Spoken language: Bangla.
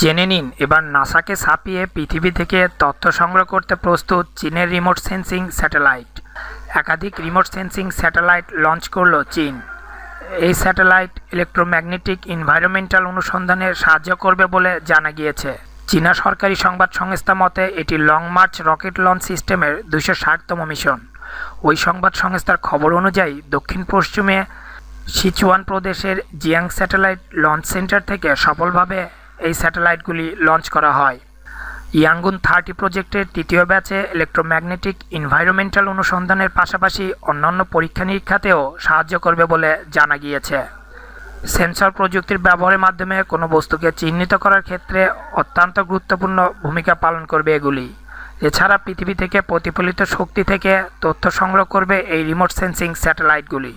জেনে নিন এবার নাসাকে ছাপিয়ে পৃথিবী থেকে তথ্য সংগ্রহ করতে প্রস্তুত চীনের রিমোট সেন্সিং স্যাটেলাইট একাধিক রিমোট সেন্সিং স্যাটেলাইট লঞ্চ করল চীন এই স্যাটেলাইট ইলেকট্রোম্যাগনেটিক এনভায়রনমেন্টাল অনুসন্ধানে সাহায্য করবে বলে জানা গিয়েছে চীনা সরকারি সংবাদ সংস্থা মতে এটি লং মার্চ রকেট লঞ্চ সিস্টেমের দুশো ষাটতম মিশন ওই সংবাদ সংস্থার খবর অনুযায়ী দক্ষিণ পশ্চিমে সিচুয়ান প্রদেশের জিয়াং স্যাটেলাইট লঞ্চ সেন্টার থেকে সফলভাবে এই স্যাটেলাইটগুলি লঞ্চ করা হয় ইয়াঙ্গুন থার্টি প্রজেক্টের তৃতীয় ব্যাচে ইলেকট্রোম্যাগনেটিক ইনভায়রনমেন্টাল অনুসন্ধানের পাশাপাশি অন্যান্য পরীক্ষা নিরীক্ষাতেও সাহায্য করবে বলে জানা গিয়েছে সেন্সর প্রযুক্তির ব্যবহারের মাধ্যমে কোনো বস্তুকে চিহ্নিত করার ক্ষেত্রে অত্যন্ত গুরুত্বপূর্ণ ভূমিকা পালন করবে এগুলি এছাড়া পৃথিবী থেকে প্রতিফলিত শক্তি থেকে তথ্য সংগ্রহ করবে এই রিমোট সেন্সিং স্যাটেলাইটগুলি